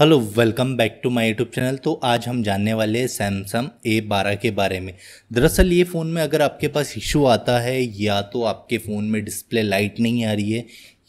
hello welcome back to my YouTube channel तो आज हम जानने वाले हैं सैमसंग ए बारह के बारे में दरअसल ये फ़ोन में अगर आपके पास इशू आता है या तो आपके फ़ोन में डिस्प्ले लाइट नहीं आ रही है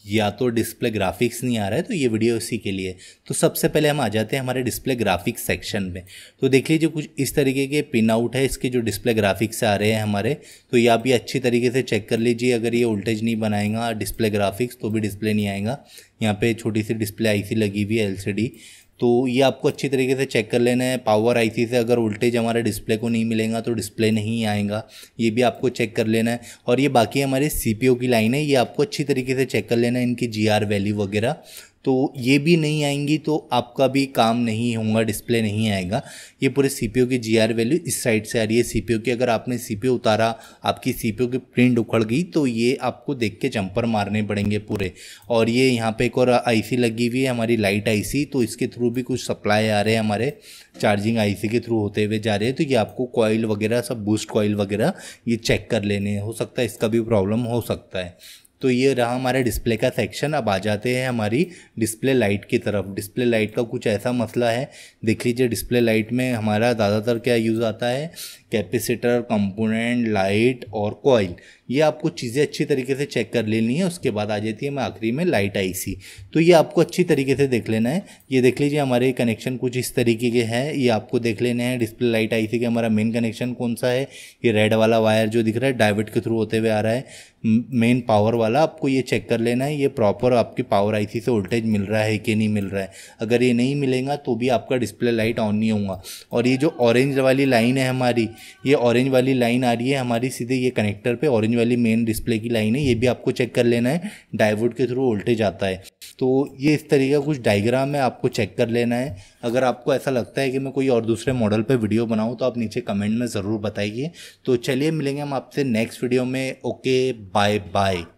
या तो डिस्प्ले ग्राफिक्स नहीं आ रहा है तो ये वीडियो इसी के लिए तो सबसे पहले हम आ जाते हैं हमारे डिस्प्ले ग्राफिक्स सेक्शन में तो देख लीजिए कुछ इस तरीके के पिन आउट है इसके जो डिस्प्ले ग्राफिक्स आ रहे हैं हमारे तो ये आप ये अच्छी तरीके से चेक कर लीजिए अगर ये वोल्टेज नहीं बनाएगा डिस्प्ले ग्राफिक्स तो भी डिस्प्ले नहीं आएगा यहाँ पे छोटी सी डिस्प्ले आईसी लगी हुई है एलसीडी तो ये आपको अच्छी तरीके से चेक कर लेना है पावर आईसी से अगर वोल्टेज हमारे डिस्प्ले को नहीं मिलेगा तो डिस्प्ले नहीं आएगा ये भी आपको चेक कर लेना है और ये बाकी हमारे सीपीयू की लाइन है ये आपको अच्छी तरीके से चेक कर लेना है इनकी जीआर वैल्यू वगैरह तो ये भी नहीं आएंगी तो आपका भी काम नहीं होगा डिस्प्ले नहीं आएगा ये पूरे सी की जी वैल्यू इस साइड से आ रही है सी की अगर आपने सी उतारा आपकी सी की प्रिंट उखड़ गई तो ये आपको देख के जंपर मारने पड़ेंगे पूरे और ये यहाँ पे एक और आईसी लगी हुई है हमारी लाइट आईसी तो इसके थ्रू भी कुछ सप्लाई आ रहे हैं हमारे चार्जिंग आईसी के थ्रू होते हुए जा रहे हैं तो ये आपको कॉयल वगैरह सब बूस्ट कॉयल वगैरह ये चेक कर लेने हो सकता है इसका भी प्रॉब्लम हो सकता है तो ये रहा हमारे डिस्प्ले का सेक्शन अब आ जाते हैं हमारी डिस्प्ले लाइट की तरफ डिस्प्ले लाइट का कुछ ऐसा मसला है देख लीजिए डिस्प्ले लाइट में हमारा ज़्यादातर क्या यूज़ आता है कैपेसिटर कंपोनेंट लाइट और कॉइल ये आपको चीज़ें अच्छी तरीके से चेक कर लेनी है उसके बाद आ जाती है मैं आखिरी में लाइट आईसी तो ये आपको अच्छी तरीके से देख लेना है ये देख लीजिए हमारे कनेक्शन कुछ इस तरीके के हैं ये आपको देख लेने हैं डिस्प्ले लाइट आईसी का हमारा मेन कनेक्शन कौन सा है ये रेड वाला वायर जो दिख रहा है डायवर्ट के थ्रू होते हुए आ रहा है मेन पावर वाला आपको ये चेक कर लेना है ये प्रॉपर आपकी पावर आईसी से वोल्टेज मिल रहा है कि नहीं मिल रहा है अगर ये नहीं मिलेगा तो भी आपका डिस्प्ले लाइट ऑन नहीं होगा और ये जो ऑरेंज वाली लाइन है हमारी ये ऑरेंज वाली लाइन आ रही है हमारी सीधे ये कनेक्टर पे ऑरेंज वाली मेन डिस्प्ले की लाइन है ये भी आपको चेक कर लेना है डाइवर्ट के थ्रू वोल्टेज आता है तो ये इस तरीके का कुछ डायग्राम है आपको चेक कर लेना है अगर आपको ऐसा लगता है कि मैं कोई और दूसरे मॉडल पर वीडियो बनाऊँ तो आप नीचे कमेंट में ज़रूर बताइए तो चलिए मिलेंगे हम आपसे नेक्स्ट वीडियो में ओके बाय बाय